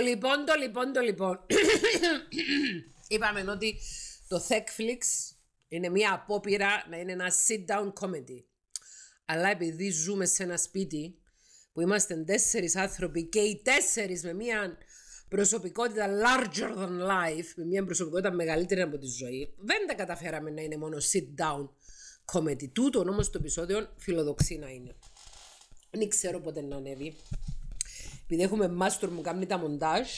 λοιπόν, το λοιπόν, το λοιπόν. Είπαμε ότι το Netflix είναι μια απόπειρα να είναι ένα sit-down comedy. Αλλά επειδή ζούμε σε ένα σπίτι που είμαστε τέσσερις άνθρωποι και οι τέσσερις με μια προσωπικότητα larger than life, με μια προσωπικότητα μεγαλύτερη από τη ζωή, δεν τα καταφέραμε να είναι μόνο sit-down comedy. τούτο όμως το επεισόδιο φιλοδοξεί να είναι. Δεν ξέρω πότε να ανέβει επειδή έχουμε μάστορ μου κάνει τα μοντάζ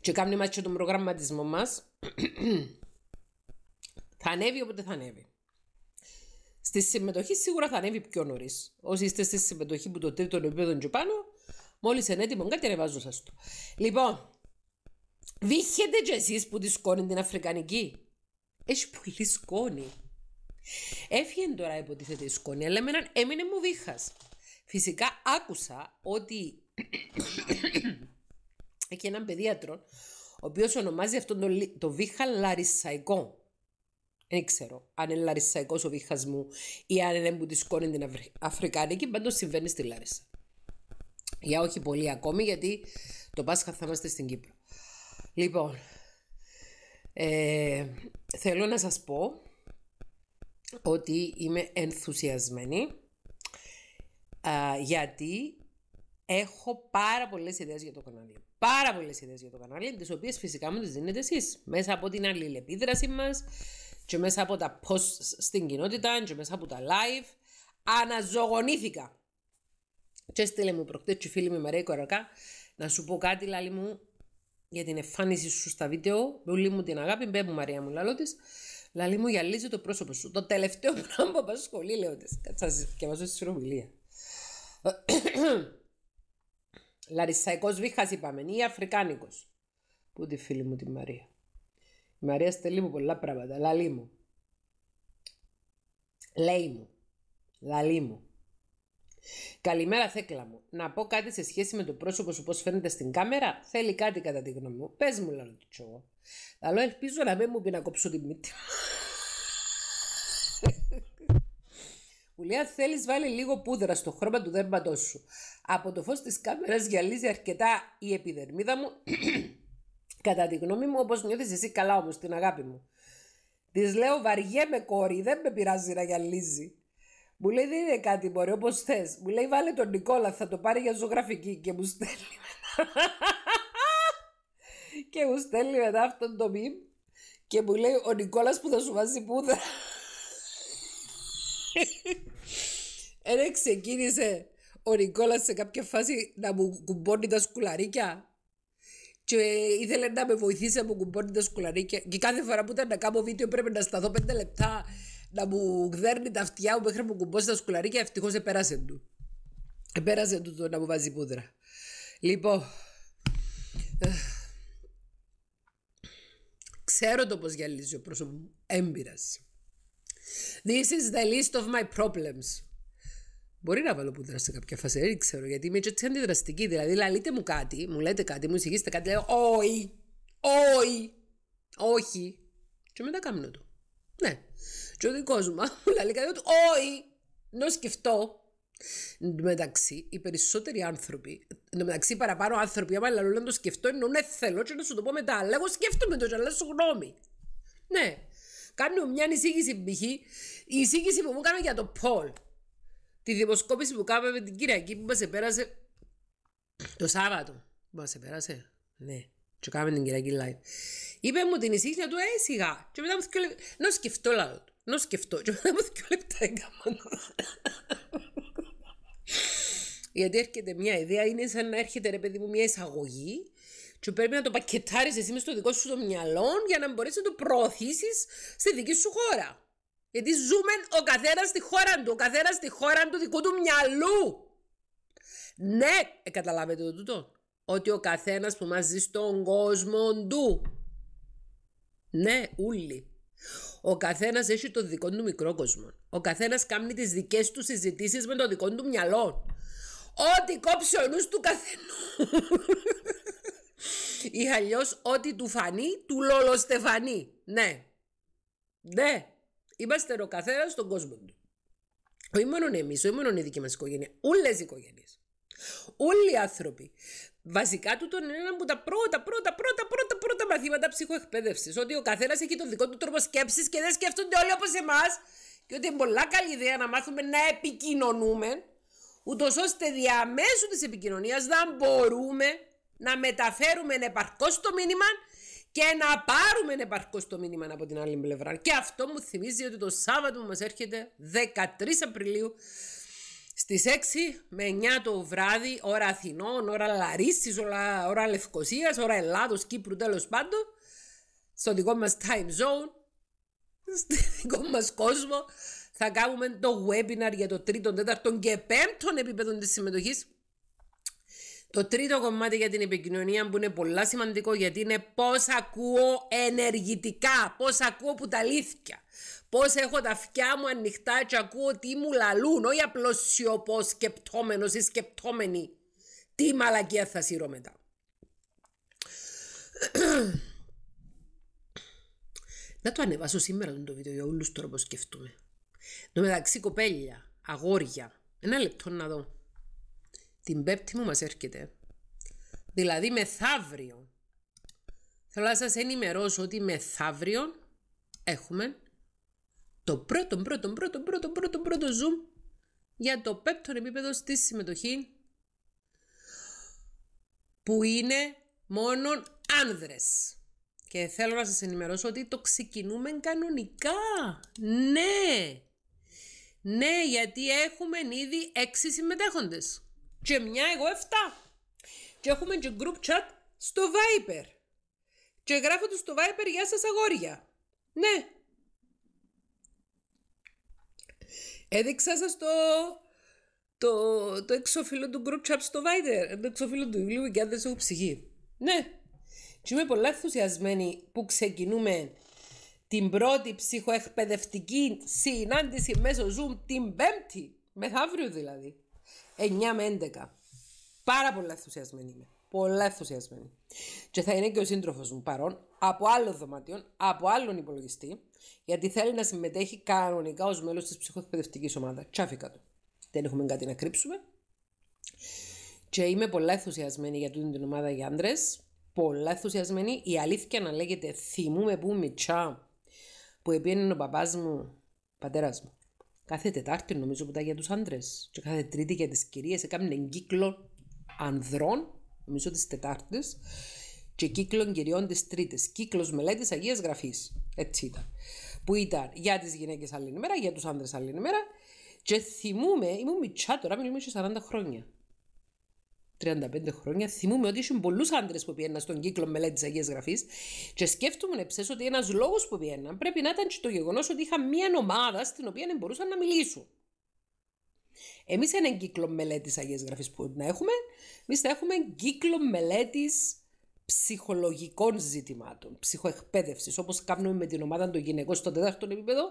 και κάνει μας και τον προγραμματισμό μας θα ανέβει όποτε θα ανέβει. Στη συμμετοχή σίγουρα θα ανέβει πιο νωρίς. Όσοι είστε στη συμμετοχή που το τρίτο επίπεδο και πάνω, μόλις είναι έτοιμο, κάτι ανεβάζω σα το. Λοιπόν, βήχετε κι εσείς που τη σκόνη την Αφρικανική. Έχει πολύ σκόνη. Έφυγε τώρα υποτίθεται η σκόνη, αλλά έμεινε μου βήχας. Φυσικά άκουσα ότι έχει έναν παιδίατρο ο οποίος ονομάζει αυτόν τον το βήχα λαρισαϊκό. Δεν ξέρω αν είναι λαρισαϊκός ο βήχας μου ή αν είναι που της σκόνει την Αφρικανική, πάντως συμβαίνει στη Λάρισα. Για όχι πολύ ακόμη γιατί το Πάσχα θα είμαστε στην Κύπρο. Λοιπόν, ε, θέλω να σας πω ότι είμαι ενθουσιασμένη γιατί έχω πάρα πολλές ιδέες για το κανάλι. Πάρα πολλές ιδέες για το κανάλι, τις οποίες φυσικά μου τις δίνετε εσείς. Μέσα από την αλληλεπίδραση μας, και μέσα από τα posts στην κοινότητα, και μέσα από τα live. Αναζωογονήθηκα. Και έστειλε μου προχτές, τσου φίλη μου Μαρέη Κορακά, να σου πω κάτι, λάλη μου, για την εμφάνιση σου στα βίντεο. Μπούλη μου την αγάπη, μπε Μαρία μου, λαλό της. Λαλή μου γυαλίζει το πρόσωπο σου. Το τελευταίο πράγμα που απασχολεί, λέω της. Κάτσε και βάζω στη συνομιλία. Λαρισαϊκός βήχας είπαμε, ή Αφρικάνικος. Πού τη φίλη μου τη Μαρία. Η Μαρία στελεί μου πολλά πράγματα, λαλή μου. Λέει μου. Λαλή μου. Καλημέρα Θέκλα μου. Να πω κάτι σε σχέση με το πρόσωπο σου πώς φαίνεται στην κάμερα. Θέλει κάτι κατά τη γνώμη μου. Πες μου λαλό το τσόγο. ελπίζω να μην μου πει να κόψω τη μύτη μου λέει θέλεις βάλει λίγο πούδρα στο χρώμα του δέρματός σου. Από το φως της κάμερας γυαλίζει αρκετά η επιδερμίδα μου. Κατά τη γνώμη μου, όπως νιώθεις εσύ καλά όμως την αγάπη μου. Της λέω με κόρη, δεν με πειράζει να γυαλίζει. Μου λέει δεν είναι κάτι μπορεί, όπως θες Μου λέει βάλε τον Νικόλα, θα το πάρει για ζωγραφική και μου στέλνει μετά. και μου στέλνει μετά αυτόν τον μιμ και μου λέει ο Νικόλας που θα σου βάζει πούδρα. Ένα ξεκίνησε ο Νικόλας σε κάποια φάση να μου κουμπώνει τα σκουλαρίκια και ήθελε να με βοηθήσει να μου κουμπώνει τα σκουλαρίκια και κάθε φορά που ήταν να κάνω βίντεο πρέπει να σταθώ πέντε λεπτά να μου δέρνει τα αυτιά μου μέχρι να μου κουμπώσει τα σκουλαρίκια ευτυχώς επέρασε του επέρασε του το να μου βάζει πούδρα λοιπόν ε, ξέρω το πώς γυαλίζει ο πρόσωπος μου έμπειρας This is the list of my problems. Μπορεί να βάλω πούτρα σε κάποια φάση, δεν ξέρω γιατί είμαι έτσι αντιδραστική. Δηλαδή, λαλείτε μου κάτι, μου λέτε κάτι, μου εισηγήσετε κάτι, λέω Όχι, όχι, όχι. Και μετά κάνω το. Ναι. Και ο δικός μου, λέει κάτι Όχι, ενώ σκεφτώ. Εν τω μεταξύ, οι περισσότεροι άνθρωποι, εν τω μεταξύ παραπάνω άνθρωποι, άμα λέω να το σκεφτώ, εννοούν ναι, θέλω και να σου το πω μετά. Λέγω σκέφτομαι το, αλλά σου γνώμη. Ναι, Κάνω μια εισήγηση π.χ. Η εισήγηση που μου έκανα για το Πολ. Τη δημοσκόπηση που κάναμε την Κυριακή που μας επέρασε το Σάββατο. μας επέρασε. Ναι. Και κάναμε την Κυριακή live. Είπε μου την εισήγηση του έσυγα. Ε, και μετά μου Να σκεφτώ λαό Να σκεφτώ. Και μετά μου λεπτά έκανα. Γιατί έρχεται μια ιδέα, είναι σαν να έρχεται ρε παιδί μου μια εισαγωγή και πρέπει να το πακετάρεις εσύ μες στο δικό σου το μυαλό για να μπορέσεις να το προωθήσεις στη δική σου χώρα. Γιατί ζούμε ο καθένας στη χώρα του, ο καθένας στη χώρα του δικού του μυαλού. Ναι, ε, καταλάβετε το τούτο. Ότι ο καθένας που μας ζει στον κόσμο του. Ναι, ούλοι. Ο καθένας έχει το δικό του μικρό κόσμο. Ο καθένας κάνει τις δικές του συζητήσεις με το δικό του μυαλό. Ό,τι κόψει ο νους του καθενού. Ή αλλιώς ό,τι του φανεί, του λολοστεφανεί. Ναι. Ναι. Είμαστε ο καθένα στον κόσμο του. Όχι μόνο εμείς, όχι μόνο η δική μας οικογένεια. Όλες οι οικογένειες. Όλοι οι άνθρωποι. Βασικά τον είναι ένα από τα πρώτα, πρώτα, πρώτα, πρώτα, πρώτα μαθήματα ψυχοεκπαίδευσης. Ότι ο καθένας έχει τον δικό του τρόπο σκέψης και δεν σκέφτονται όλοι όπως εμάς. Και ότι είναι πολλά καλή ιδέα να μάθουμε να επικοινωνούμε, ούτως ώστε διαμέσου της επικοινωνίας να μπορούμε να μεταφέρουμε επαρκώς το μήνυμα και να πάρουμε επαρκώς το μήνυμα από την άλλη πλευρά. Και αυτό μου θυμίζει ότι το Σάββατο που μας έρχεται, 13 Απριλίου, στις 6 με 9 το βράδυ, ώρα Αθηνών, ώρα Λαρίστη, ώρα, Λευκοσίας, ώρα Ελλάδος, Κύπρου τέλος πάντων, στο δικό μας time zone, στο δικό μας κόσμο, θα κάνουμε το webinar για το τρίτο, τέταρτο και πέμπτο επίπεδο της συμμετοχής το τρίτο κομμάτι για την επικοινωνία που είναι πολλά σημαντικό γιατί είναι πώς ακούω ενεργητικά, πώς ακούω που τα αλήθεια. Πώς έχω τα αυτιά μου ανοιχτά και ακούω τι μου λαλούν, όχι απλώς σιωπό σκεπτόμενο ή σκεπτόμενη. Τι μαλακία θα σύρω μετά. Να το ανεβάσω σήμερα το βίντεο για όλους τώρα που σκεφτούμε. μεταξύ κοπέλια, αγόρια, ένα λεπτό να δω. Την πέπτη μου μας έρχεται. Δηλαδή μεθαύριο. Θέλω να σας ενημερώσω ότι μεθαύριο έχουμε το πρώτο, πρώτο, πρώτο, πρώτο, πρώτο, πρώτο zoom για το πέπτον επίπεδο στη συμμετοχή που είναι μόνο άνδρες. Και θέλω να σας ενημερώσω ότι το ξεκινούμε κανονικά. Ναι! Ναι, γιατί έχουμε ήδη έξι συμμετέχοντες και μια εγώ 7. Και έχουμε και group chat στο Viper. Και γράφω του στο Viper για σας αγόρια». Ναι. Έδειξα σας το, το, το εξώφυλλο του group chat στο Viper. Ε, το εξώφυλλο του βιβλίου «Για δεν σε έχω ψυχή». Ναι. Και είμαι πολύ ενθουσιασμένη που ξεκινούμε την πρώτη ψυχοεκπαιδευτική συνάντηση μέσω Zoom την Πέμπτη. Μεθαύριο δηλαδή. 9 με 11. Πάρα πολύ ενθουσιασμένη είμαι. Πολλά ενθουσιασμένη. Και θα είναι και ο σύντροφος μου παρόν από άλλο δωμάτιο, από άλλον υπολογιστή, γιατί θέλει να συμμετέχει κανονικά ως μέλος της ψυχοθεραπευτικής ομάδας. Τσάφηκα του. Δεν έχουμε κάτι να κρύψουμε. Και είμαι πολλά ενθουσιασμένη για τούτη την ομάδα για άντρες. Πολλά ενθουσιασμένη. Η αλήθεια να λέγεται θυμούμε που μιτσά, που επίνει ο παπάς μου, πατέρας μου, Κάθε Τετάρτη νομίζω που ήταν για τους άντρες. Και κάθε Τρίτη για τις κυρίες. Έκαναν κύκλο ανδρών, νομίζω τι Τετάρτες και κύκλο κυριών τι Τρίτε. Κύκλος μελέτης Αγίας Γραφής. Έτσι ήταν. Που ήταν για τις γυναίκες άλλη ημέρα, για τους άντρε άλλη ημέρα Και θυμούμαι, ήμουν μητσά τώρα, μιλούμε σε 40 χρόνια. 35 χρόνια, θυμούμε ότι ήσουν πολλούς άντρες που πήγαιναν στον κύκλο μελέτης Αγίας Γραφής και σκέφτομαι εψές ότι ένας λόγος που πήγαιναν πρέπει να ήταν και το γεγονός ότι είχα μία ομάδα στην οποία δεν μπορούσαν να μιλήσουν. Εμείς έναν κύκλο μελέτης Αγίας Γραφής που να έχουμε, εμείς θα έχουμε κύκλο μελέτης ψυχολογικών ζητημάτων, ψυχοεκπαίδευσης, όπως κάνουμε με την ομάδα των γυναικών στο τέταρτο επίπεδο,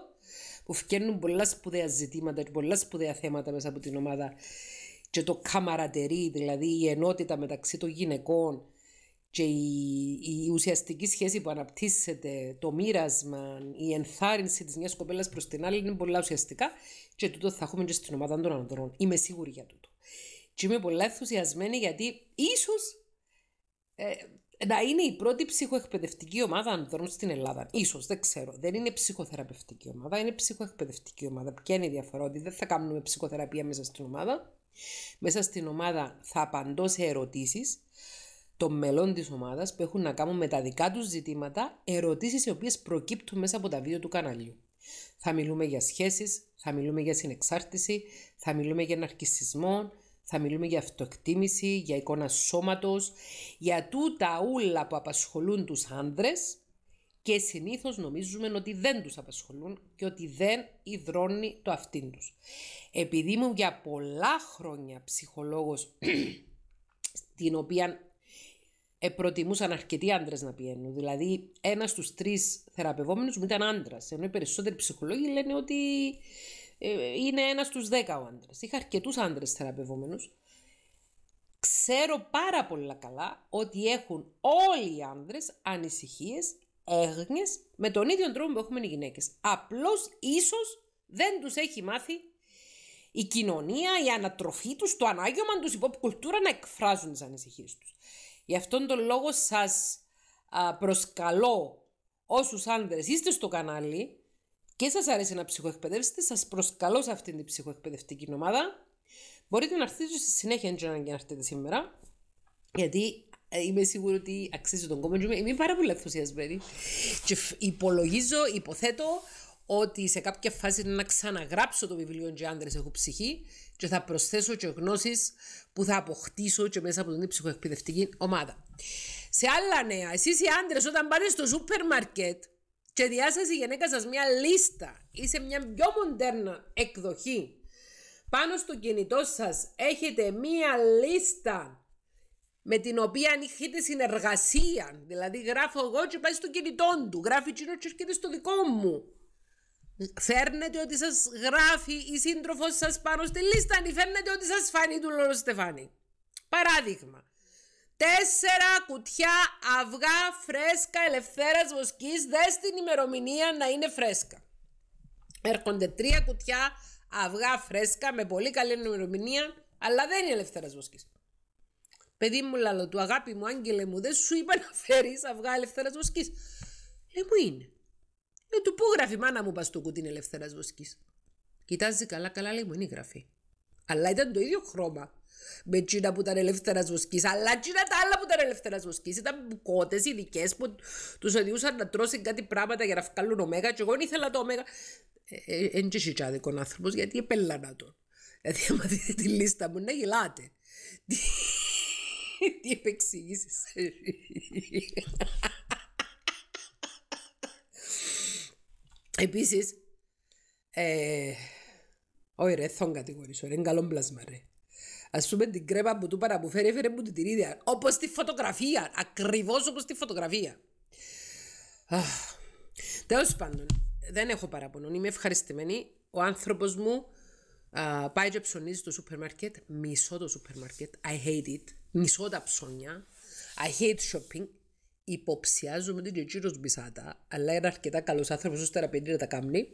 που φτιάχνουν πολλά σπουδαία ζητήματα και πολλά σπουδαία θέματα μέσα από την ομάδα και το καμαρατερί, δηλαδή η ενότητα μεταξύ των γυναικών και η, η ουσιαστική σχέση που αναπτύσσεται, το μοίρασμα, η ενθάρρυνση της μιας κοπέλας προς την άλλη είναι πολλά ουσιαστικά και τούτο θα έχουμε και στην ομάδα των ανδρών. Είμαι σίγουρη για τούτο. Και είμαι πολύ ενθουσιασμένη γιατί ίσως ε, να είναι η πρώτη ψυχοεκπαιδευτική ομάδα ανδρών στην Ελλάδα. Ίσως, δεν ξέρω. Δεν είναι ψυχοθεραπευτική ομάδα, είναι ψυχοεκπαιδευτική ομάδα. Ποια είναι η διαφορά, ότι δεν θα κάνουμε ψυχοθεραπεία μέσα στην ομάδα. Μέσα στην ομάδα θα απαντώ σε ερωτήσεις των μελών της ομάδας που έχουν να κάνουν με τα δικά τους ζητήματα, ερωτήσεις οι οποίες προκύπτουν μέσα από τα βίντεο του καναλιού. Θα μιλούμε για σχέσεις, θα μιλούμε για συνεξάρτηση, θα μιλούμε για ναρκισισμό, θα μιλούμε για αυτοεκτίμηση, για εικόνα σώματος, για τούτα ούλα που απασχολούν τους άνδρες και συνήθως νομίζουμε ότι δεν τους απασχολούν και ότι δεν υδρώνει το αυτήν τους. Επειδή ήμουν για πολλά χρόνια ψυχολόγος, στην οποία ε, προτιμούσαν αρκετοί άντρες να πηγαίνουν. Δηλαδή, ένας στους τρεις θεραπευόμενους μου ήταν άντρας. Ενώ οι περισσότεροι ψυχολόγοι λένε ότι ε, είναι ένας στους δέκα ο άντρας. Είχα αρκετούς άντρες θεραπευόμενους. Ξέρω πάρα πολύ καλά ότι έχουν όλοι οι άντρε ανησυχίες έγνε με τον ίδιο τρόπο που έχουμε οι γυναίκες. Απλώς ίσως δεν τους έχει μάθει η κοινωνία, η ανατροφή τους, το ανάγκημα τους, η pop κουλτούρα να εκφράζουν τις ανησυχίες τους. Γι' αυτόν τον λόγο σας προσκαλώ όσους άντρες είστε στο κανάλι και σας αρέσει να ψυχοεκπαιδεύσετε, σας προσκαλώ σε αυτήν την ψυχοεκπαιδευτική ομάδα. Μπορείτε να έρθετε στη συνέχεια και να έρθετε σήμερα, γιατί ε, είμαι σίγουρη ότι αξίζει τον κόμμα. Είμαι πάρα πολύ ενθουσιασμένη. Και υπολογίζω, υποθέτω ότι σε κάποια φάση να ξαναγράψω το βιβλίο «Και άντρες έχω ψυχή» και θα προσθέσω και γνώσεις που θα αποκτήσω και μέσα από την ψυχοεκπαιδευτική ομάδα. Σε άλλα νέα, εσείς οι άντρες, όταν πάτε στο σούπερ μάρκετ και διάσασες η γυναίκα σας μια λίστα ή σε μια πιο μοντέρνα εκδοχή, πάνω στο κινητό σας έχετε μια λίστα με την οποία ανοίχεται συνεργασία. Δηλαδή γράφω εγώ και πάει στο κινητό του, γράφει εκείνο και έρχεται στο δικό μου. Φέρνετε ότι σας γράφει η σύντροφος, σας πάνω στη λίστα, ή φέρνετε ότι σας φανεί του Λόρο Στεφάνη. Παράδειγμα. Τέσσερα κουτιά αυγά φρέσκα ελευθερα βοσκής. Δες την ημερομηνία να είναι φρέσκα. Έρχονται τρία κουτιά αυγά φρέσκα με πολύ καλή ημερομηνία, αλλά δεν είναι ελευθέρας βοσκής. Παιδί μου, λαλό του, αγάπη μου, άγγελε μου, δεν σου είπα να φέρεις αυγά ελευθέρας βοσκής. Λέει μου είναι. Λέω του, πού γράφει μάνα μου, πας στο κουτί ελευθέρας βοσκής. Κοιτάζει καλά, καλά, λέει μου είναι η γραφή. Αλλά ήταν το ίδιο χρώμα με τσίνα που ήταν ελεύθερα βοσκής. Αλλά τσίνα τα άλλα που ήταν ελεύθερα βοσκής. Ήταν μπουκότες ειδικές που τους οδηγούσαν να τρώσουν κάτι πράγματα για να φκαλούν ωμέγα. Και εγώ ήθελα το ωμέγα. Ε, ε, εν τσίσι τσάδικον άνθρωπος γιατί επέλανα τον. Δηλαδή, άμα δείτε τη λίστα μου, να γελάτε. Τι επεξηγήσεις. Επίσης, ε, όχι ρε, Θα τον κατηγορήσω, είναι καλό πλάσμα ρε. Ας πούμε την κρέπα που του παραπουφέρει έφερε μου την τυρίδια, όπως τη φωτογραφία, ακριβώς όπως τη φωτογραφία. Τέλος πάντων, δεν έχω παραπονών, είμαι ευχαριστημένη. Ο άνθρωπος μου α, πάει και ψωνίζει το σούπερ μάρκετ, μισώ το σούπερ μάρκετ, I hate it μισό τα ψώνια, I hate shopping, υποψιάζομαι ότι και ο κύριος Μπισάτα, αλλά είναι αρκετά καλός άνθρωπος ως θεραπευτή να τα κάνει,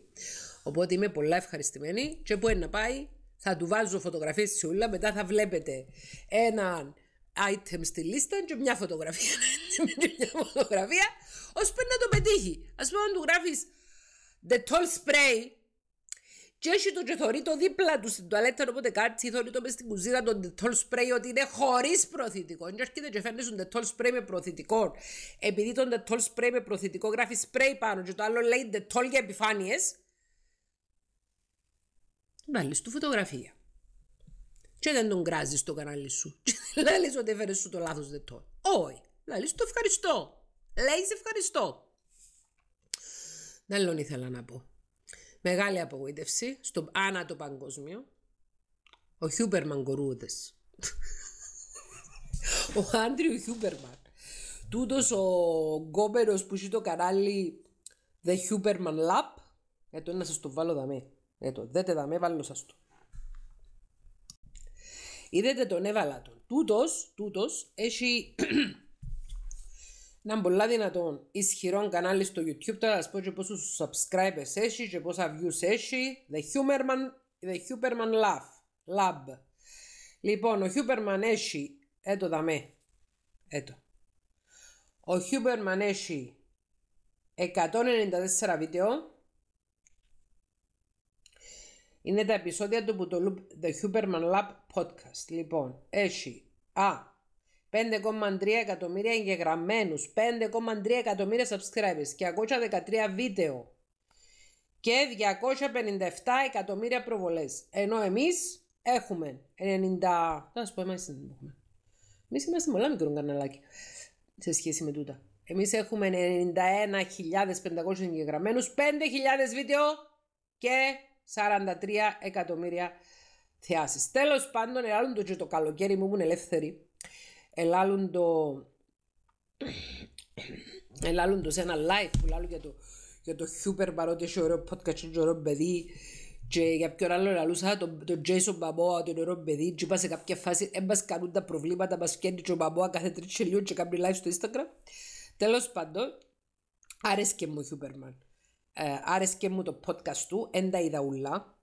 οπότε είμαι πολύ ευχαριστημένη και που είναι να πάει, θα του βάζω φωτογραφίες στη όλα, μετά θα βλέπετε ένα item στη λίστα και μια φωτογραφία. μια φωτογραφία, να το πετύχει. Ας πούμε, αν του γράφεις The Tall Spray και έχει το και θωρεί το δίπλα του στην τουαλέτα, οπότε κάτσει θωρεί το μες στην κουζίνα τον τετόλ σπρέι ότι είναι χωρίς προθητικό. Και έρχεται και φέρνει τον τετόλ σπρέι με προθητικό. Επειδή τον τετόλ σπρέι με προθητικό γράφει σπρέι πάνω και το άλλο λέει τετόλ για επιφάνειες, να του φωτογραφία. Και δεν τον κράζεις στο κανάλι σου. Και δεν λέει ότι έφερες σου το λάθος τετόλ. Όχι. Λέει το ευχαριστώ. Λέει σε ευχαριστώ. Δεν ήθελα να πω. Μεγάλη απογοήτευση στο άνατο παγκόσμιο. Ο Χιούπερμαν κορούδες. ο Άντριου Χιούπερμαν. Τούτος ο γκόμπερος που είσαι το κανάλι The Huberman Lab. Εδώ να σας το βάλω δαμέ. Εδώ το δέτε δαμέ, βάλω σας το. Είδατε τον έβαλα τον. τούτος τούτος, έχει έναν πολλά δυνατόν ισχυρό κανάλι στο YouTube. Τώρα θα σα πω και πόσους subscribers έχει και πόσα views έχει. The Huberman, the Huberman Lab. Lab. Λοιπόν, ο Huberman έχει, έτο ε, δαμέ, έτο. Ε, ο Huberman έχει 194 βίντεο. Είναι τα επεισόδια του που το The Huberman Lab Podcast. Λοιπόν, έχει, α, 5,3 εκατομμύρια εγγεγραμμένους, 5,3 εκατομμύρια subscribers, και 113 βίντεο και 257 εκατομμύρια προβολές. Ενώ εμείς έχουμε 90... Θα σου πω, εμεί δεν έχουμε. Εμείς είμαστε πολλά μικρό καναλάκι σε σχέση με τούτα. Εμείς έχουμε 91.500 εγγεγραμμένου, 5.000 βίντεο και 43 εκατομμύρια θεάσεις. Τέλος πάντων, εάν το καλοκαίρι μου ήμουν ελεύθερη ελάλουν το σε ένα live που λάλλουν για το για το Χιούπερ παρότι έχει ωραίο podcast και ωραίο παιδί και για ποιον άλλο λαλούσα τον το Jason Μπαμπόα τον ωραίο παιδί και είπα σε κάποια φάση έμπας «Ε, κάνουν τα προβλήματα μας φτιάχνει και ο Μπαμπόα κάθε τρίτη σε λίγο και κάνει live στο Instagram τέλος πάντων άρεσκε μου ο Χιούπερμαν άρεσκε μου το podcast του, εν τα είδα ουλά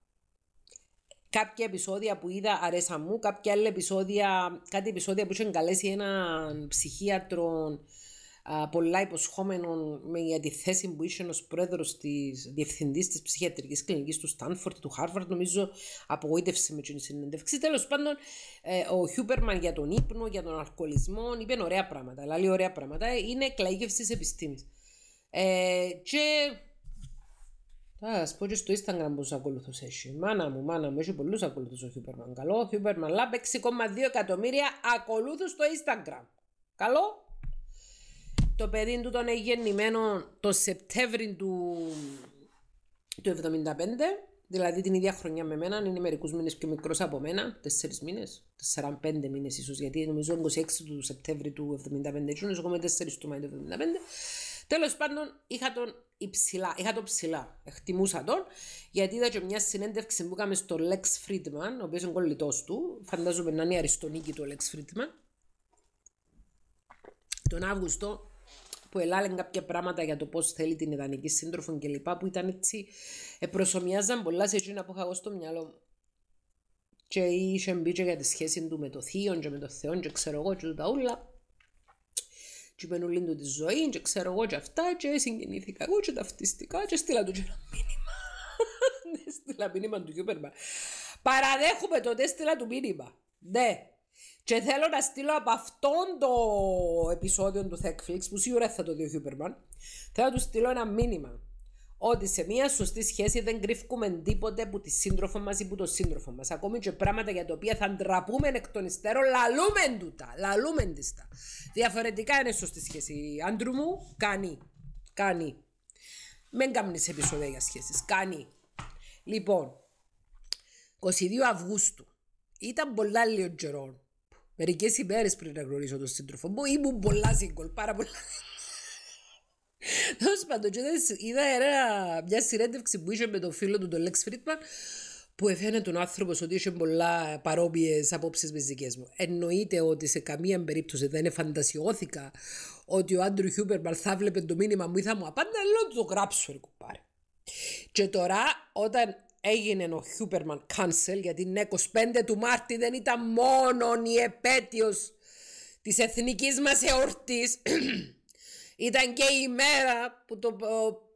κάποια επεισόδια που είδα αρέσα μου, κάποια άλλα επεισόδια, κάτι επεισόδια που είχε καλέσει έναν ψυχίατρο πολλά υποσχόμενο με, για τη θέση που είχε ως πρόεδρος της διευθυντής της ψυχιατρικής κλινικής του Στάνφορτ, του Χάρβαρτ, νομίζω απογοήτευσε με την συνέντευξη. Τέλος πάντων, ε, ο Χιούπερμαν για τον ύπνο, για τον αλκοολισμό, είπε ωραία πράγματα, αλλά λέει ωραία πράγματα, είναι εκλαίγευση επιστήμης. Ε, και θα πω και στο Instagram που ακολουθούσε εσύ. Μάνα μου, μάνα μου, έχει πολλούς ακολουθούς ο Χιούπερμαν. Καλό, Χιούπερμαν Λάμπ, 6,2 εκατομμύρια ακολούθους στο Instagram. Καλό. Το παιδί του τον γεννημένο το Σεπτέμβρη του, του 75, δηλαδή την ίδια χρονιά με μένα, είναι μερικούς μήνες πιο μικρός από μένα, 4 μήνε, 4-5 μήνες ίσως, γιατί νομίζω 26 του Σεπτέμβρη του 75, εγώ με 4 του Μάη του 75. Τέλος πάντων, είχα τον υψηλά, είχα τον ψηλά. Εκτιμούσα τον, γιατί είδα και μια συνέντευξη που είχαμε στο Lex Friedman, ο οποίος είναι κολλητός του. Φαντάζομαι να είναι αριστονίκη του Λεξ Friedman. Τον Αύγουστο που ελάλεγε κάποια πράγματα για το πώς θέλει την ιδανική σύντροφο κλπ. που ήταν έτσι. Προσωμιάζαν πολλά σε εκείνα που είχα εγώ στο μυαλό μου. Και είχε μπει και για τη σχέση του με το θείο, και με το Θεό, και ξέρω εγώ, και τα όλα και είπαν του τη ζωή και ξέρω εγώ και αυτά και συγκινήθηκα εγώ και ταυτιστικά και στείλα του και ένα μήνυμα. ναι, στείλα μήνυμα του Παραδέχουμε Παραδέχομαι ότι στείλα του μήνυμα. Ναι. Και θέλω να στείλω από αυτόν το επεισόδιο του Netflix που σίγουρα θα το δει ο Κιούπερμαν. Θέλω να του στείλω ένα μήνυμα ότι σε μια σωστή σχέση δεν κρύφκουμε τίποτε που τη σύντροφο μας ή που το σύντροφο μας. Ακόμη και πράγματα για τα οποία θα ντραπούμε εκ των υστέρων, λαλούμε τούτα. Λαλούμε τίστα. Διαφορετικά είναι σωστή σχέση. Άντρου μου, κάνει. Κάνει. Μην σε επεισόδια για σχέσεις. Κάνει. Λοιπόν, 22 Αυγούστου. Ήταν πολλά λίγο τζερόν. Μερικές ημέρες πριν να γνωρίσω τον σύντροφο μου, ήμουν πολλά σύγκολ, πάρα πολλά. Τέλος πάντων, είδα μια συνέντευξη που είχε με τον φίλο του, τον Λέξ Φρίτμαν, που εφαίνεται τον άνθρωπο ότι είχε πολλά παρόμοιες απόψεις με τις δικές μου. Εννοείται ότι σε καμία περίπτωση δεν εφαντασιώθηκα ότι ο Άντρου Χιούμπερμαν θα βλέπει το μήνυμα μου ή θα μου απάντησε, αλλά το γράψω, ρε κουπάρε. Και τώρα, όταν έγινε ο Χιούπερμαν Κάνσελ γιατί ναι, 25 του Μάρτη δεν ήταν μόνο η επέτειος της εθνικής μας εορτής, ήταν και η ημέρα που το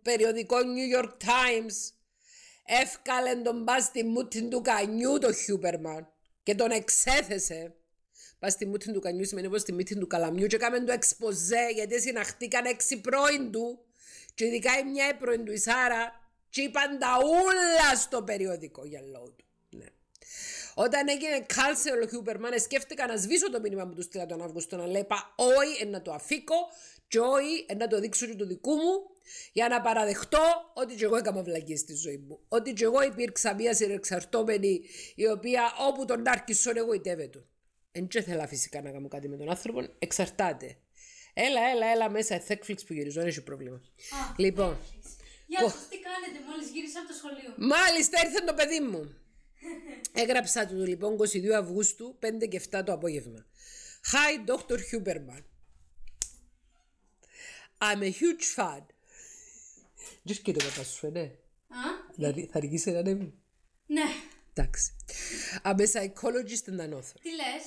περιοδικό New York Times έφκαλεν τον πα στη μούτιν του κανιού το Χιούπερμαν και τον εξέθεσε. Πα στη μούτιν του κανιού σημαίνει πω στη μύτη του καλαμιού και έκαμε το εξποζέ γιατί συναχτήκαν έξι πρώην του και ειδικά η μια πρώην του η Σάρα και είπαν τα ούλα στο περιοδικό για λόγου του. Ναι. Όταν έγινε κάλσερ ο Χιούπερμαν, σκέφτηκα να σβήσω το μήνυμα που του στείλα τον Αύγουστο να λέει: Πα, όχι, να το αφήκω, όχι να το δείξω και του δικού μου, για να παραδεχτώ ότι και εγώ έκανα βλακή στη ζωή μου. Ότι και εγώ υπήρξα μια συνεξαρτώμενη η οποία όπου τον άρχισε εγώ του. Εν και θέλω φυσικά να κάνω κάτι με τον άνθρωπο, εξαρτάται. Έλα, έλα, έλα μέσα, Netflix που γυρίζω, δεν έχει πρόβλημα. Α, λοιπόν. Γεια σας, τι κάνετε μόλις γύρισα από το σχολείο. Μάλιστα, ήρθε το παιδί μου. Έγραψα του λοιπόν 22 Αυγούστου, 5 και 7 το απόγευμα. Hi, Dr. Huberman. I'm a huge fan. Just και το κατά σου, ε, ναι. Α? Δηλαδή, θα αργήσει να ανέβει. Ναι. Εντάξει. I'm a psychologist and an author. Τι λες?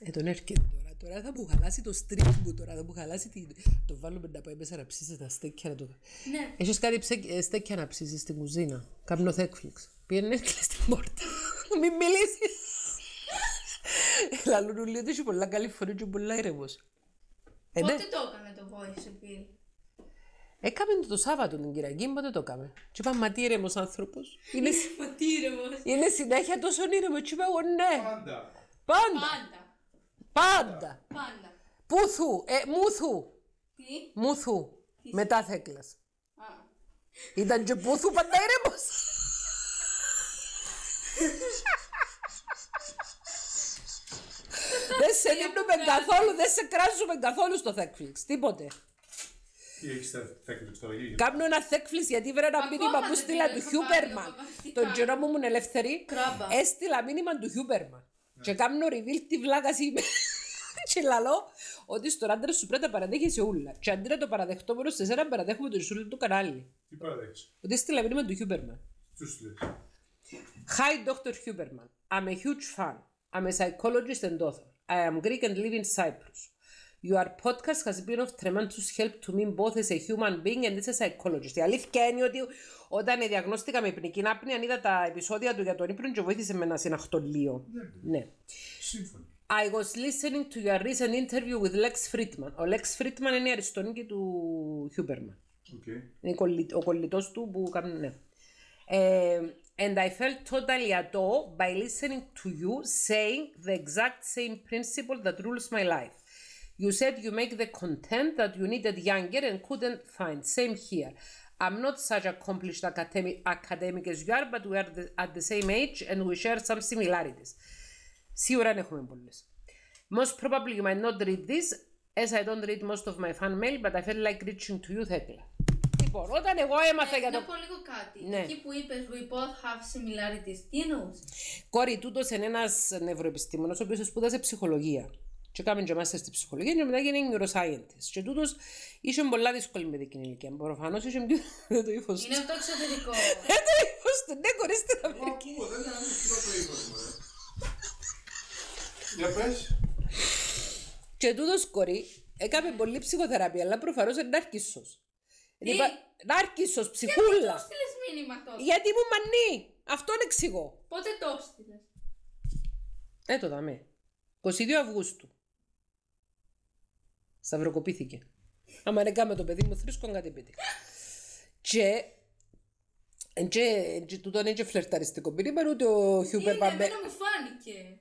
Ε, τον έρχεται τώρα. Τώρα θα μου χαλάσει το στρίκ μου τώρα. Θα μου χαλάσει την... Το βάλουμε να πάει μέσα να ψήσεις τα στέκια να το... Ναι. Έχεις κάνει ψε... στέκια να ψήσεις στην κουζίνα. Κάμνο θέκφλιξ. Πήγαινε έκλεισε την πόρτα. Μην μιλήσεις. Λαλούν ο ότι είναι πολλά καλή φωνή και πολλά ήρεμος. Πότε το έκανε το voice appeal. Έκαμε το, το Σάββατο την Κυριακή, πότε το έκαμε. Τι είπα, μα τι ήρεμος άνθρωπος. Είναι, είναι συνέχεια τόσο ήρεμος. τι είπα εγώ ναι. Πάντα. Πάντα. Πάντα. Πάντα. Πούθου, ε, μούθου. Τι. Μούθου. Τι. Μετά θέκλας. Ήταν και πούθου πάντα ήρεμος. δεν σε δίνουμε καθόλου, δεν σε κράζουμε καθόλου στο Netflix. Τίποτε. Τι έχεις στα Netflix τώρα, Κάμνω ένα Netflix γιατί βρήκα ένα μήνυμα που στείλα του Χιούπερμαν. Τον καιρό μου μου ελεύθερη. Έστειλα μήνυμα του Χιούπερμαν. Ναι. Και κάμνω reveal τη βλάκας είμαι. Και λαλό ότι στον άντρα σου πρέπει να παραδέχεσαι όλα. Και αντί να το παραδεχτώ μόνο σε σένα, παραδέχομαι τον Ισούλη του κανάλι. Τι παραδέχεσαι. Ότι στείλα μήνυμα του Χιούπερμαν. Τους στείλες. Hi Dr. I'm a huge fan. I'm a psychologist and author. I am Greek and live in Cyprus. Your podcast has been of tremendous help to me both as a human being and as a psychologist. Η αλήθεια είναι ότι όταν διαγνώστηκα με πνική άπνοια, αν είδα τα επεισόδια του για τον ύπνο και βοήθησε με ένα συναχτολίο. Ναι. Σύμφωνα. I was listening to your recent interview with Lex Friedman. Ο Lex Friedman είναι η αριστονίκη του Χιούμπερμαν. Okay. Είναι ο κολλητός του που κάνει. Ναι. Ε, and I felt totally at awe by listening to you saying the exact same principle that rules my life. You said you make the content that you needed younger and couldn't find. Same here. I'm not such accomplished academic, academic as you are, but we are the, at the same age and we share some similarities. Σίγουρα έχουμε πολλές. Most probably you might not read this, as I don't read most of my fan mail, but I felt like reaching to you, Thecla. λοιπόν, όταν εγώ έμαθα ε, για το. Να πω λίγο κάτι. Ναι. Εκεί που είπες We both have similarities, τι εννοούσες. Κόρη, τούτος είναι ένας νευροεπιστήμονας, ο οποίος σπούδασε ψυχολογία. Και κάμε και μέσα στη ψυχολογία και μετά γίνει neuroscientist. Και τούτος είσαι πολλά δύσκολη με την ηλικία. Προφανώ είσαι πιο... Δεν το ύφος Είναι αυτό εξωτερικό. Δεν το ύφος του. Ναι, κορίς στην Αμερική. Εγώ δεν είναι αυτό το ύφος ναι, Για πες. Και τούτος κορί έκαμε πολύ ψυχοθεραπεία, αλλά προφανώς είναι ναρκισσός. Λοιπόν, Νάρκισο, ψυχούλα. Γιατί μου έστειλες μήνυμα τότε. Γιατί μου μανεί. Αυτόν εξηγώ. Πότε το έστειλες. Ε, το δάμε. 22 Αυγούστου. Σταυροκοπήθηκε. Άμα δεν με το παιδί μου, θρήσκον κάτι πίτι. και και τούτο είναι και φλερταριστικό πήρημα, ούτε ο Χιούπερ Μπαμπέ... Είναι, μου φάνηκε.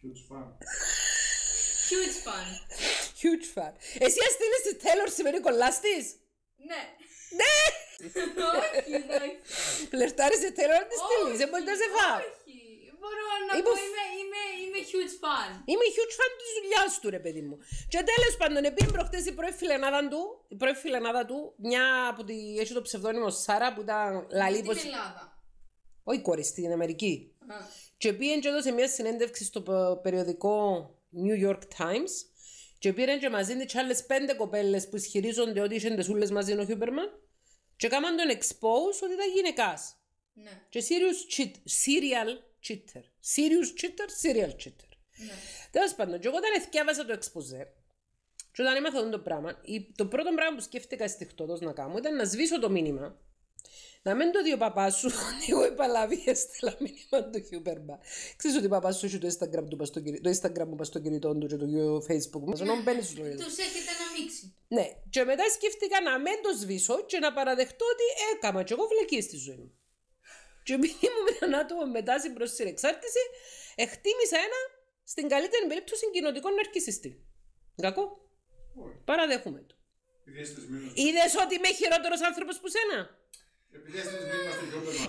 Huge fun. Huge fun huge fan. Εσύ αστείλες τη Taylor σημαίνει κολλάστης. Ναι. Ναι. Όχι, δεν! Φλερτάρεις τη Taylor να τη στείλεις, δεν μπορείς να σε φάω. Όχι. Μπορώ να πω, είμαι, huge fan. Είμαι huge fan της δουλειάς του, ρε παιδί μου. Και τέλος πάντων, επειδή προχτές η πρώη φιλενάδα του, η πρώη φιλενάδα του, μια από τη, έχει το ψευδόνιμο Σάρα που ήταν λαλίπος. Στην Ελλάδα. Όχι κόρη, στην Αμερική. Και πήγαινε και έδωσε μια συνέντευξη στο περιοδικό New York Times και πήραν και μαζί τις άλλες πέντε κοπέλες που ισχυρίζονται ότι είσαι τεσούλες μαζί ο Χιούπερμαν και κάμαν τον expose ότι ήταν γυναικάς. Ναι. Και serious cheat, serial cheater. Serious cheater, serial cheater. Ναι. Τέλος πάντων, και εγώ όταν εθιάβασα το εξποζέ και όταν έμαθα αυτό το πράγμα, το πρώτο πράγμα που σκέφτηκα στιχτότος να κάνω ήταν να σβήσω το μήνυμα να μην το δει ο παπάς σου, εγώ επαλαβή έστειλα μήνυμα του Χιούπερμπα. Ξέρεις ότι ο παπάς σου έχει το Instagram, του παστοκυρι... το Instagram μου στο κινητό του και το Facebook μου. Ενώ μπαίνει στο Τους έχετε να μίξει. Ναι, και μετά σκέφτηκα να μην το σβήσω και να παραδεχτώ ότι έκαμα και εγώ βλακή στη ζωή μου. Και επειδή μου με άτομο μετά στην προ την εξάρτηση, εκτίμησα ένα στην καλύτερη περίπτωση κοινοτικό ναρκιστή. Κακό. Παραδέχομαι το. Είδες ότι είμαι χειρότερος άνθρωπος που σένα. Επειδή δεν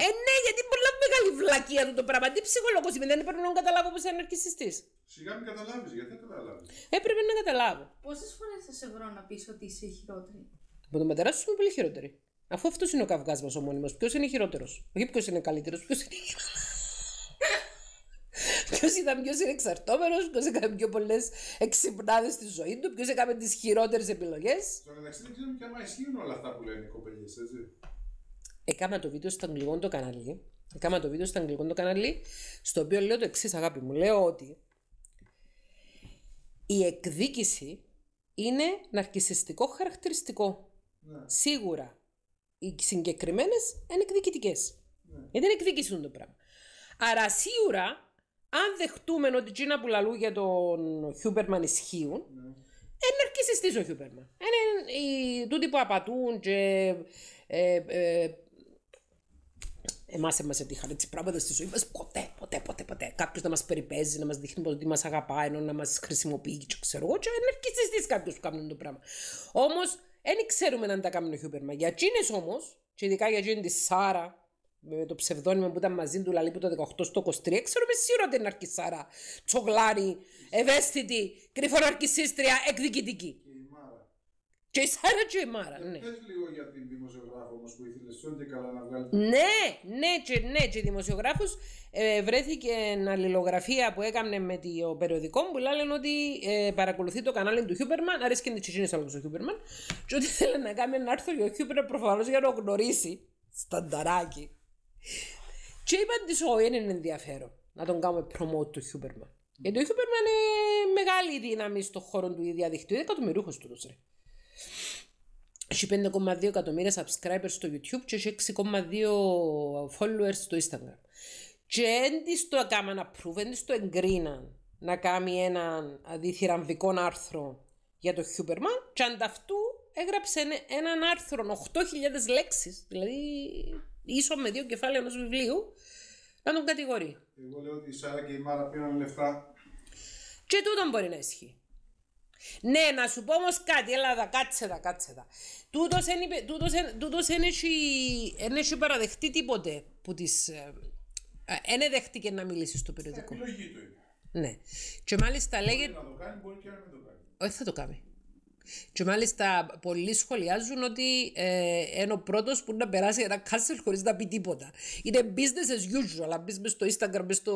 Ε, ναι, γιατί πολλά μεγάλη βλάκια του το πράγμα. Τι ψυχολόγο είμαι, δεν έπρεπε να καταλάβω πώ είναι αρκιστή. Σιγά μην καταλάβεις, γιατί δεν καταλάβεις. Ε, έπρεπε να καταλάβω. Πόσες φορές θα σε βρω να πεις ότι είσαι χειρότερη. Από τον πατέρα σου είμαι πολύ χειρότερη. Αφού αυτός είναι ο καυγάς μας ο μόνιμος, ποιος είναι χειρότερος. Όχι ποιος είναι καλύτερος, ποιος είναι Ποιος ήταν ποιο είναι εξαρτώμενο, ποιος έκανε πιο πολλές εξυπνάδες στη ζωή του, ποιος έκανε τις χειρότερες επιλογές. Στο μεταξύ δεν ξέρουμε και αν ισχύουν όλα αυτά που λένε οι κοπελιές, έτσι έκανα το βίντεο στα αγγλικό το κανάλι. Έκανα το βίντεο στα αγγλικό το κανάλι, στο οποίο λέω το εξής, αγάπη μου. Λέω ότι η εκδίκηση είναι ναρκισιστικό χαρακτηριστικό. Ναι. Σίγουρα οι συγκεκριμένες είναι εκδικητικές. Ναι. Γιατί δεν εκδίκησαν το πράγμα. Άρα σίγουρα, αν δεχτούμε ότι τζίνα που λαλού για τον Χιούπερμαν ισχύουν, ναι. είναι αρκισιστή ο Χιούπερμαν. Είναι τούτοι που απατούν και ε, ε, Εμάς μα έτυχαν έτσι πράγματα στη ζωή μας ποτέ, ποτέ, ποτέ, ποτέ. Κάποιος να μας περιπέζει, να μας δείχνει ότι μας αγαπάει, ενώ να μας χρησιμοποιεί, και ξέρω εγώ, και ενεργητιστή κάποιος που κάνουν το πράγμα. Όμως, δεν ξέρουμε αν τα κάνουμε ο Χιούπερμα. Για εκείνες όμως, και ειδικά για εκείνη τη Σάρα, με το ψευδόνιμο που ήταν μαζί του, λαλή που το 18 στο 23, ξέρουμε σίγουρα ότι είναι αρκισάρα, τσογλάρι, ευαίσθητη, κρυφοναρκισίστρια, εκδικητική. Και η Σάρα και Ναι. Ε, πες λίγο για την δημοσιογράφο όμως που ήθελες καλά να βγάλει. Ναι, ναι, και, ναι, και δημοσιογράφος ε, βρέθηκε αλληλογραφία που έκανε με το περιοδικό που λένε ότι ε, παρακολουθεί το κανάλι του Χιούπερμαν, αρέσκει την τσιτσίνη άλλο του Χιούπερμαν, και ότι θέλει να κάνει ένα άρθρο για ο Χιούπερμαν προφανώς για να γνωρίσει στανταράκι. Και είπαν ότι σου είναι ενδιαφέρον να τον κάνουμε promote του Χιούπερμαν. Γιατί ο Χούπερμαν είναι μεγάλη δύναμη στον χώρο του διαδικτύου, είναι εκατομμυρίουχος του. Ρε έχει 5,2 εκατομμύρια subscribers στο YouTube και έχει 6,2 followers στο Instagram. Και δεν της το έκαναν approve, δεν της το εγκρίναν να κάνει έναν διθυραμβικό άρθρο για το Χιούπερμαν και ανταυτού έγραψε έναν άρθρο 8.000 λέξεις, δηλαδή ίσο με δύο κεφάλαια ενός βιβλίου, να τον κατηγορεί. Εγώ λέω ότι η Σάρα και η Μάρα πήραν λεφτά. Και τούτον μπορεί να ισχύει. Ναι, να σου πω όμως κάτι, έλα τα κάτσε τα κάτσε τα Τούτος δεν έχει παραδεχτεί τίποτε που της. Δεν ε, ε, δέχτηκε να μιλήσει στο περιοδικό. Επιλογή του Ναι. Και μάλιστα λέγεται. Μπορεί να το κάνει, μπορεί και να μην το κάνει. Όχι, θα το κάνει. Και μάλιστα πολλοί σχολιάζουν ότι ε, είναι ο πρώτος που να περάσει ένα κάσελ χωρίς να πει τίποτα. Είναι business as usual. Αν μπει στο Instagram, στο,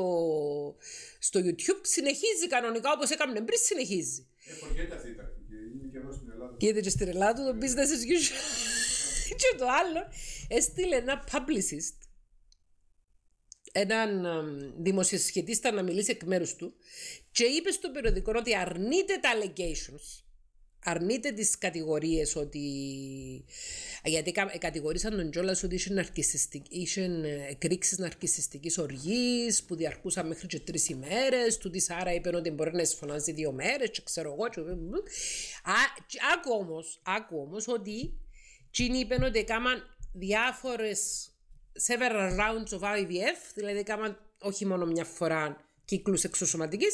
στο YouTube, συνεχίζει κανονικά όπως έκανε πριν, συνεχίζει. Εποχέται αυτή η τακτική. Είναι και εδώ στην Ελλάδα. Και στην Ελλάδα το business as usual. και το άλλο, έστειλε ένα publicist έναν δημοσιοσχετίστα να μιλήσει εκ μέρους του και είπε στο περιοδικό ότι αρνείται τα allegations αρνείται τις κατηγορίες ότι. Γιατί κατηγορήσαν τον Τζόλας ότι είχε εκρήξει ναρκιστική οργής που διαρκούσαν μέχρι και τρεις ημέρες. Του τη Άρα είπε ότι μπορεί να συμφωνάζει δύο μέρες, ξέρω εγώ. Άκου όμως, ότι Τζίνι είπε ότι έκαναν διάφορες several rounds of IVF, δηλαδή έκαναν όχι μόνο μια φορά κύκλους εξωσωματικής,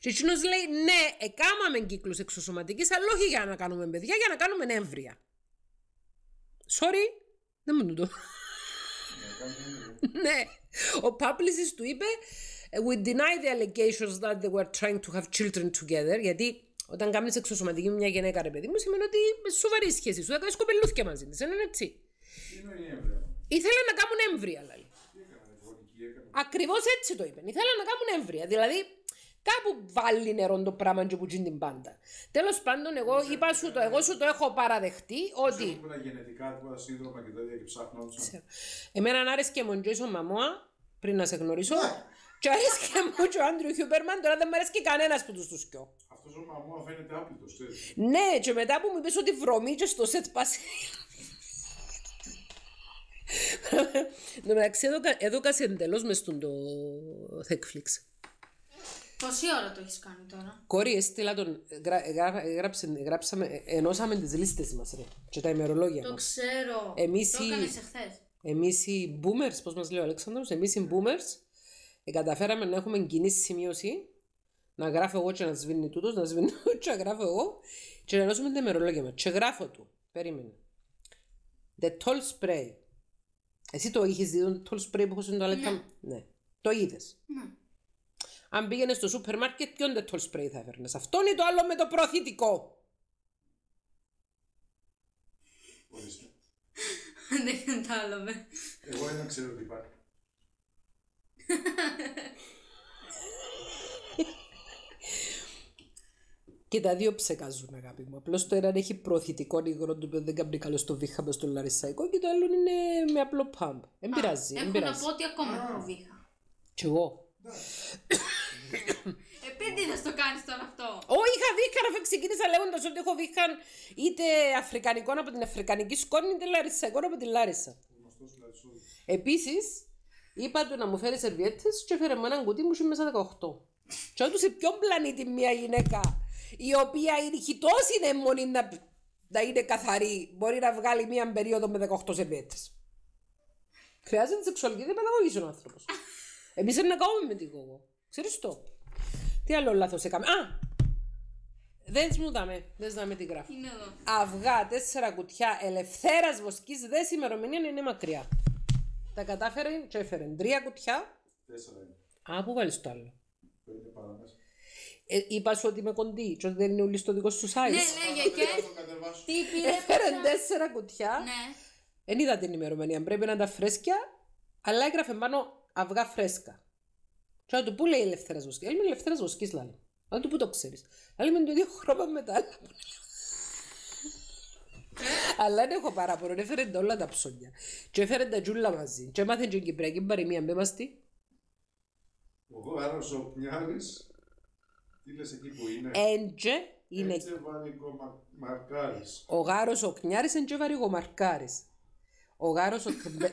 και εκείνος λέει, ναι, εκάμαμε κύκλους εξωσωματικής, αλλά όχι για να κάνουμε παιδιά, για να κάνουμε έμβρια. Sorry, δεν μου το. ναι. Ο παπλησή του είπε We deny the allegations that they were trying to have children together Γιατί όταν κάνεις εξωσωματική μια γυναίκα ρε παιδί μου Σημαίνει ότι σοβαρή σχέση σου Θα κάνεις κοπελούθια μαζί δεν είναι έτσι Ήθελα να κάνουν έμβρια λέει Ακριβώς έτσι το είπε Ήθελα να κάνουν έμβρια Δηλαδή Κάπου βάλει νερό το πράγμα και που την πάντα. Τέλος πάντων, εγώ ναι, είπα σου το, ναι. εγώ σου το έχω παραδεχτεί ότι. Έχουν τα γενετικά, του ασύνδρομα και τέτοια και ψάχνω. Εμένα αν άρεσε και μου Jason Μαμόα πριν να σε γνωρίσω. Ναι. Και άρεσε και μου και ο Άντριου Χιούπερμαν, τώρα δεν μου αρέσει και κανένας που τους τους κιό. Αυτός ο Μαμόα φαίνεται άπειτο, Ναι, και μετά που μου είπες ότι βρωμίτσε και στο σετ πας. Εν τω μεταξύ, εντελώς μες στον το Netflix. Πόση ώρα το έχεις κάνει τώρα. εσύ τι τον. γράψαμε, ενώσαμε τις λίστες μας, ρε. Και τα ημερολόγια μα. Το ξέρω. Εμείς το έκανες εχθές. Εμείς οι boomers, πώς μας λέει ο Αλέξανδρος, εμείς οι boomers, ε, καταφέραμε να έχουμε κοινή σημείωση. Να γράφω εγώ και να σβήνει τούτος, να σβήνει και να γράφω εγώ και να ενώσουμε τα ημερολόγια μας. Και γράφω του. Περίμενε. The tall spray. Εσύ το είχες δει, το tall spray που έχω στο ναι. ναι. Το είδες. Ναι. Αν πήγαινε στο σούπερ μάρκετ, ποιον τετόλ σπρέι θα έφερνε. Αυτό είναι το άλλο με το προθητικό. Ορίστε. Δεν με. Εγώ δεν ξέρω τι υπάρχει. Και τα δύο ψεκάζουν, αγάπη μου. Απλώς το ένα έχει προωθητικό υγρό του οποίο δεν κάνει καλό στο βήχα στο λαρισαϊκό και το άλλο είναι με απλό παμπ. Δεν πειράζει. Έχω να πω ότι ακόμα έχω βίχα. Κι εγώ. Επέντε να το κάνεις τώρα αυτό. Όχι, είχα βίχαν αφού ξεκίνησα λέγοντας ότι έχω βίχαν είτε αφρικανικό από την αφρικανική σκόνη είτε είμαι από την Λάρισα. Επίσης, είπα του να μου φέρει σερβιέτες και έφερε μου έναν κουτί μου είχε μέσα 18. Και όντως σε ποιον πλανήτη μια γυναίκα η οποία η τόσο είναι να, να είναι καθαρή μπορεί να βγάλει μια περίοδο με 18 σερβιέτες. Χρειάζεται σεξουαλική δεν παιδαγωγή ο άνθρωπος. Εμείς δεν ακόμα με την κόβω. Ξέρεις το. Τι άλλο λάθος έκαμε. Α! Δεν μου δάμε. Δεν δάμε τι γράφει. Είναι εδώ. Αυγά, τέσσερα κουτιά, ελευθέρας βοσκής, δες ημερομηνία είναι μακριά. Τα κατάφερε και Τρία κουτιά. Τέσσερα. Α, πού βάλεις το άλλο. Ε, είπας σου ότι είμαι κοντή, και δεν είναι ούλη στο δικό σου size. Ναι, ναι, για και. Τι πήρε. Έφερε τέσσερα κουτιά. Ναι. Δεν είδα την ημερομηνία. Πρέπει να είναι τα φρέσκια αλλά έγραφε πάνω αυγά φρέσκα. Και να του πού λέει ελευθέρας βοσκής. Λέει με ελευθέρας βοσκής, λέει. Να του πού το ξέρεις. Αλλά με το ίδιο χρώμα με τα άλλα. Αλλά δεν έχω παράπονο, έφερε τα όλα τα ψώνια. Και έφερε τα τζούλα μαζί. Και έμαθε την Κυπριακή παροιμία, μας τι. Ο Βάρος ο Πνιάρης, τι λες εκεί που είναι. Έντζε είναι. Έντζε βαρικομαρκάρης. Ο Γάρος ο Κνιάρης, έντζε βαρικομαρκάρης. Ο γάρος,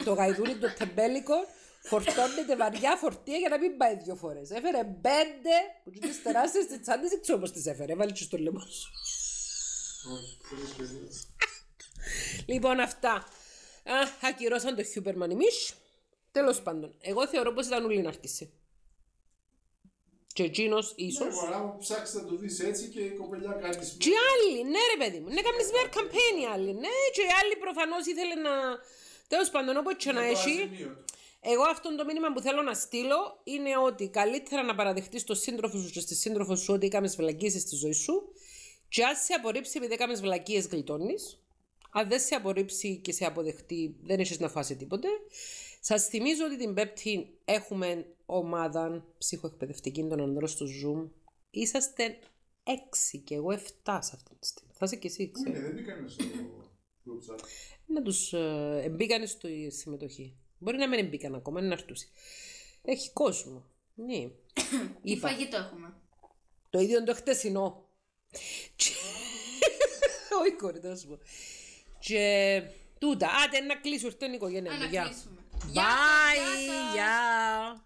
το γαϊδούρι το τεμπέλικο, φορτώνεται βαριά φορτία για να μην πάει δύο φορές. Έφερε πέντε που τις τεράστιες τι τσάντες, δεν ξέρω πώς τις έφερε. Βάλει στο λαιμό σου. λοιπόν, αυτά. Α, ακυρώσαν το Χιούπερμαν εμεί. Τέλος πάντων, εγώ θεωρώ πως ήταν ουλή και εκείνο ίσως. Ναι, ναι ψάξεις να το δεις έτσι και η κοπελιά κάνει. Τις άλλοι, ναι, ρε παιδί μου. Ναι, κάνει μια campaign άλλη. άλλοι. Ναι, και οι άλλοι προφανώς ήθελε να. Τέλος πάντων, όπως και να έχει. Εγώ αυτό το μήνυμα που θέλω να στείλω είναι ότι καλύτερα να παραδεχτείς τον σύντροφο σου και στη σύντροφο σου ότι έκανε βλακίες στη ζωή σου. Και αν σε απορρίψει επειδή έκανε βλακίες, γλιτώνεις. Αν δεν σε απορρίψει και σε αποδεχτεί, δεν έχεις να φάσει τίποτε. Σας θυμίζω ότι την Πέμπτη έχουμε ομάδα ψυχοεκπαιδευτική των ανδρών στο Zoom. Είσαστε έξι και εγώ εφτά σε αυτή τη στιγμή. Θα είσαι και εσύ, ναι, ναι, ξέρω. δεν μπήκανε στο group Να τους ε, μπήκανε στη συμμετοχή. Μπορεί να μην μπήκαν ακόμα, είναι αρτούσι. Έχει κόσμο. Ναι. Τι το έχουμε. Το ίδιο είναι το χτεσινό. Όχι, κορυδά σου. Και τούτα. άτε να κλείσω, είναι η οικογένεια. Να κλείσουμε. Bye, y'all.